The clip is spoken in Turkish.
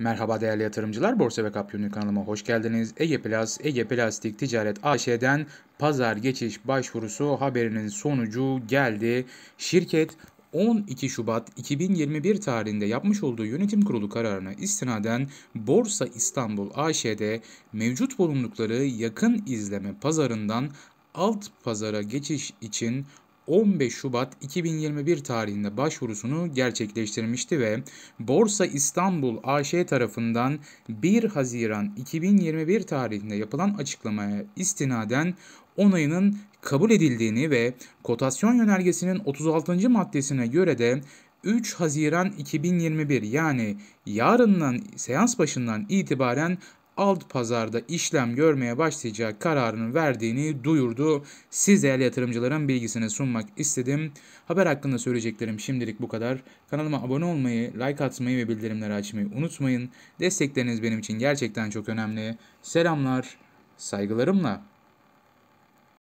Merhaba değerli yatırımcılar, Borsa ve Kapyonu kanalıma hoş geldiniz. Ege Plus, Ege Plastik Ticaret AŞ'den pazar geçiş başvurusu haberinin sonucu geldi. Şirket 12 Şubat 2021 tarihinde yapmış olduğu yönetim kurulu kararına istinaden Borsa İstanbul AŞ'de mevcut bulundukları yakın izleme pazarından alt pazara geçiş için 15 Şubat 2021 tarihinde başvurusunu gerçekleştirmişti ve Borsa İstanbul AŞ tarafından 1 Haziran 2021 tarihinde yapılan açıklamaya istinaden onayının kabul edildiğini ve kotasyon yönergesinin 36. maddesine göre de 3 Haziran 2021 yani yarından seans başından itibaren alt pazarda işlem görmeye başlayacağı kararını verdiğini duyurdu. Siz değerli yatırımcıların bilgisini sunmak istedim. Haber hakkında söyleyeceklerim şimdilik bu kadar. Kanalıma abone olmayı, like atmayı ve bildirimleri açmayı unutmayın. Destekleriniz benim için gerçekten çok önemli. Selamlar, saygılarımla.